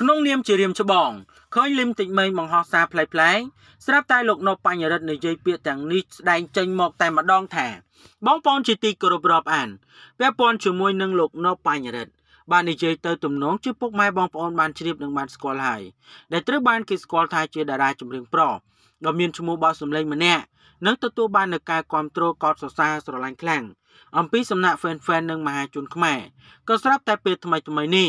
ក្នុងនាមជារៀមច្បងឃើញលឹមតិចមេងបង្ហោះសារផ្លែផ្លែស្រាប់តែលោកនៅបញ្ញរិទ្ធនិយាយពាក្យទាំងនេះស្ដែងចេញមកតែម្ដងថា បងប្អូនជាទីគោរពរាប់អានពាក់ព័ន្ធជាមួយនឹងលោកនៅបញ្ញរិទ្ធបាននិយាយទៅទំនងជាពុកម៉ែបងប្អូនបានជ្រាបនិងបានស្គាល់ហើយដែលត្រូវបានគេស្គាល់ថាជាតារាចម្រៀងប្រុសដ៏មានឈ្មោះបោះសម្លេងម្នាក់និងទទួលបាននូវការគាំទ្រកោតសរសើរស្រឡាញ់ខ្លាំងអំពីសំណាក់ fan fan និងមហាជនខ្មែរក៏ស្រាប់តែពេលថ្មីថ្មីនេះ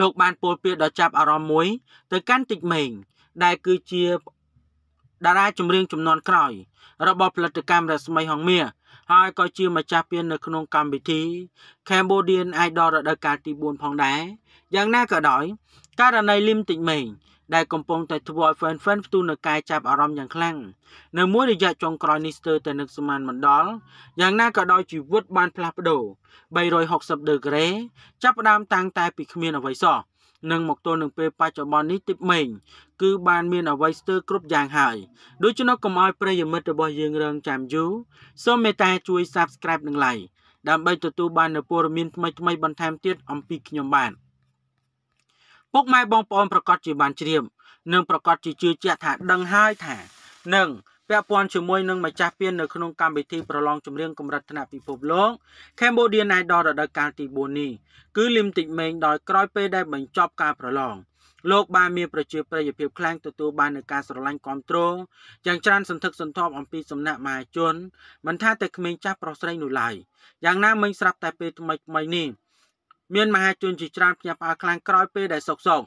លោកបានពោលពាក្យដ៏ចាប់អារម្មណ៍មួយទៅកាន់តិចមេង ដែលគឺជាតារាចម្រៀងចំនួនក្រោយ របស់ផលិតកម្មរស្មីហងមាហើយក៏ជាម្ចាស់ពាននៅក្នុងកម្មវិធី Cambodian Idol រដូវកាលទី4ផងដែរយ៉ាងណាក៏ដោយករណីលឹមតិចមេងដែលកំពុងតែធ្វើឲ្យ fan fan ផ្ទុះនៅកាយចាប់អារម្មណ៍យ៉ាងខ្លាំងនៅមួយរយៈចុងក្រោយនេះស្ទើរតែនឹកស្មានមិនដល់យ៉ាងណាក៏ដោយជីវិតបានផ្លាស់ប្ដូរ360ដឺក្រេចាប់ផ្ដើមតាំងតែពីគ្មានអ្វីសោះនិងមកទល់នឹងពេលបច្ចុប្បន្ននេះទីបមេងគឺបាន មានអ្វីស្ទើរគ្រប់យ៉ាងហើយដូច្នោះកុំឲ្យប្រិយមិត្តរបស់យើងរងចាំយូរសូមមេត្តាជួយ Subscribe និង Like ដើម្បីទទួលបាននូវព័ត៌មានថ្មីៗបន្ថែមទៀតអំពីខ្ញុំបាទ។ពុកម៉ែបងប្អូនប្រកាសជាបានជ្រាបនិងប្រកាសជាជឿជាក់ថា ដឹងហើយថានឹងពាក់ព័ន្ធជាមួយនឹងម្ចាស់ពាននៅក្នុងកម្មវិធីប្រឡងចម្រៀងកម្រិតថ្នាក់ពិភពលោក Cambodian Idol រដូវកាលទី4នេះគឺលឹមតិចមេងដោយក្រោយពេលដែលបញ្ចប់ការប្រឡងលោកបានមានប្រជាប្រិយភាពខ្លាំងទទួលបាននូវការស្រឡាញ់គ្រប់គ្រងយ៉ាងច្រើនសន្ធឹកសន្ធាប់អំពីសំណាក់មហាជនមិនថាតែក្មេងចាស់ប្រុសស្រីនោះឡើយយ៉ាងណាមិញស្រាប់តែពេលថ្មីថ្មីនេះមានមហាជនជាច្រើនភ្ញាក់ផ្អើលខ្លាំងក្រោយពេលដែលសុកសង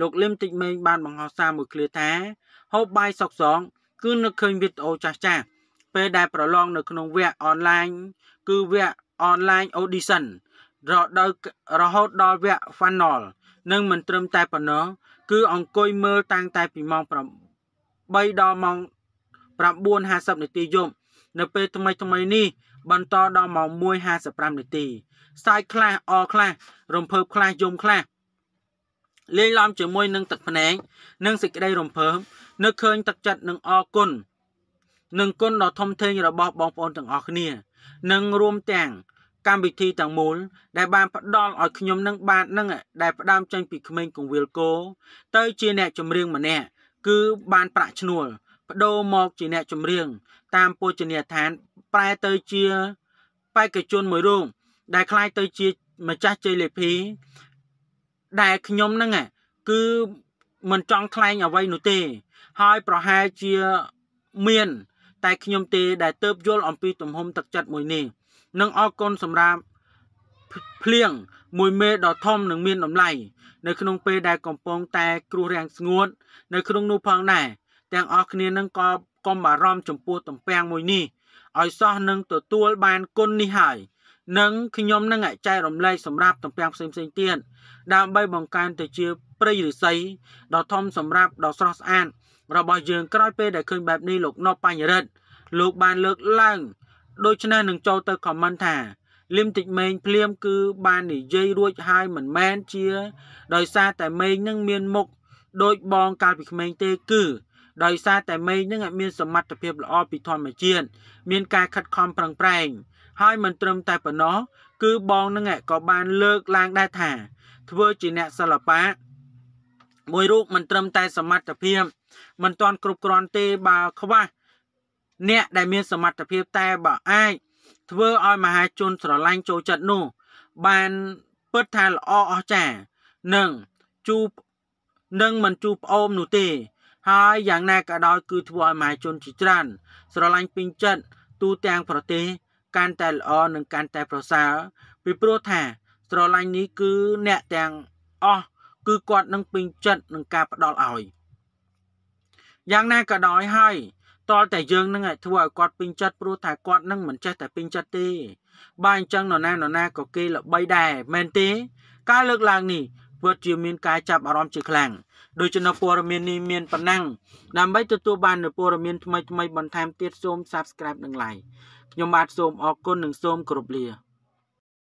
លោកលឹមតិចមេងបានបង្ហោះសារមួយឃ្លាថាហូបបាយសុកសងគឺនឹកឃើញវីដេអូចាស់ចាស់ពេលដែលប្រឡងនៅក្នុងវគ្គអនឡាញគឺវគ្គ online audition រដូវរហូតដល់វគ្គ final នឹងមិនត្រឹមតែប៉ុណ្ណោះគឺអង្គុយមើលតាំងតែពីម៉ោង8ដល់ម៉ោង9:50នាទីយប់នៅពេលថ្មីថ្មីនេះបន្តដល់ម៉ោង1:55នាទីខ្សែខ្លះអខ្លះរំភើបខ្លះយំខ្លះលេងឡំជាមួយនឹងទឹកភ្នែកនិងសេចក្តី រំភើបនឹកឃើញទឹកចិត្តនិងអរគុណនិងគុណដ៏ធំធេងរបស់បងប្អូនទាំងអស់គ្នានិងរួមទាំងកម្មវិធីទាំងមូលដែលបានផ្ដល់ឲ្យខ្ញុំនឹងបាទនឹងដែលផ្ដើមចេញពីក្មេងកងវិលគោទៅជាអ្នកចម្រៀងម្នាក់គឺបានប្រាក់ឈ្នួលបដូរមកជាអ្នកចម្រៀងតាមពោជនីយដ្ឋានប្រែទៅជាបេក្ខជនមួយរូបដែលคล้ายទៅជាម្ចាស់ជ័យលាភីដែលខ្ញុំហ្នឹងគឺមិនចង់ថ្លែងអ្វីនោះទេ ហើយប្រហែលជាមាន តែខ្ញុំទេដែលទៅយល់អំពីទំហំទឹកចិត្តមួយនេះនឹងអរគុណសម្រាប់ភ្លៀងមួយមេដ៏ធំនិងមានតម្លៃនៅក្នុងពេលដែលកំពុងតែគ្រោះរាំងស្ងួតនៅក្នុងនោះផងដែរទាំងអស់គ្នានឹងក៏កុំបារម្ភចំពោះតំពាំងមួយនេះឲ្យសោះនឹងទទួលបានគុណនេះហើយនឹងខ្ញុំនឹងចែករំលែកសម្រាប់តំពាំងផ្សេងផ្សេងទៀតដើម្បីបង្កើនទៅជាព្រៃឫស្សីដ៏ធំសម្រាប់ដ៏ស្រស់ស្អាតរបស់យើងក្រោយពេលដែលឃើញបែបនេះលោកណប់បញ្ញរិទ្ធលោកបានលើកឡើង ដូច្នេះនឹងចូលទៅខមមិនថាលឹមតិចមេងភ្លាមគឺបាននិយាយរួចហើយមិនមែនជាដោយសារតែមេងនឹងមានមុខដោយបងកាលពីក្មេងទេគឺដោយសារតែមេឃនឹងមានសមត្ថភាពល្អពីធម្មជាតិមានការខិតខំប្រឹងប្រែងហើយមិនត្រឹមតែប៉ុណ្ណោះគឺបងនឹងក៏បានលើកឡើងដែរថាធ្វើជាអ្នកសិល្បៈមួយរូបមិនត្រឹមតែសមត្ថភាពមិនទាន់គ្រប់គ្រាន់ទេបើខ្វះអ្នកដែលមានសមត្ថភាពតែបើអាចធ្វើឲ្យមហាជនស្រឡាញ់ចូលចិត្តនោះ បានពិតថាល្អអស្ចារ្យនឹងជួនឹងមិនជួបផ្អោមនោះទេហើយយ៉ាងណាក៏ដោយគឺធ្វើឲ្យមហាជនជាច្រើន ស្រឡាញ់ពេញចិត្តទូទាំងប្រទេសកាន់តែល្អនិងកាន់តែប្រសើរពីព្រោះថា ស្រឡាញ់នេះគឺអ្នកទាំងអស់គឺគាត់នឹងពេញចិត្តនឹងការផ្ដល់ឲ្យយ៉ាងណាក៏ដោយហើយតលតែយើងនឹងធ្វើឲ្យគាត់ពេញចិត្តព្រោះថាគាត់នឹងមិនចេះតែពេញចិត្តទេបាទអញ្ចឹងនរណានរណាក៏គេល្បីដែរមែនទេ ការលើកឡើងនេះពិតជាមានការចាប់អារម្មណ៍ជាខ្លាំងដូច្នេះព័ត៌មាននេះមានប៉ុណ្ណឹងដើម្បីទទួលបាននូវព័ត៌មានថ្មីៗបន្ថែមទៀតសូម Subscribe និង Like ខ្ញុំបាទសូមអរគុណនិងសូមគោរពលា